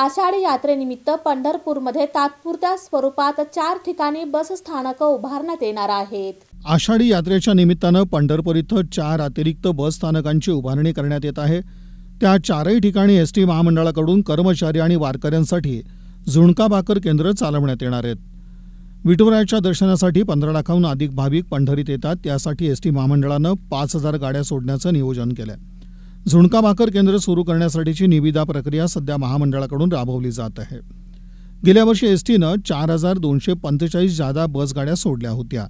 आषाढी यात्रेनिमित्त पंढरपूरमध्ये तात्पुरत्या स्वरूपात चार ठिकाणी बस स्थानक उभारण्यात येणार आहेत आषाढी यात्रेच्या निमित्तानं पंढरपूर इथं चार अतिरिक्त बस स्थानकांची उभारणी करण्यात येत आहे त्या चारही ठिकाणी एस टी महामंडळाकडून कर्मचारी आणि वारकऱ्यांसाठी झुणका भाकर केंद्र चालवण्यात येणार आहेत विठुरायाच्या दर्शनासाठी पंधरा लाखाहून अधिक भाविक पंढरीत येतात त्यासाठी एस टी महामंडळानं पाच हजार गाड्या सोडण्याचं नियोजन केलं आहे झुणका भाकर केंद्र सुरू करण्यासाठीची निविदा प्रक्रिया सध्या महामंडळाकडून राबवली जात आहे गेल्या वर्षी एसटीनं चार हजार दोनशे पंचेचाळीस जादा बसगाड्या सोडल्या होत्या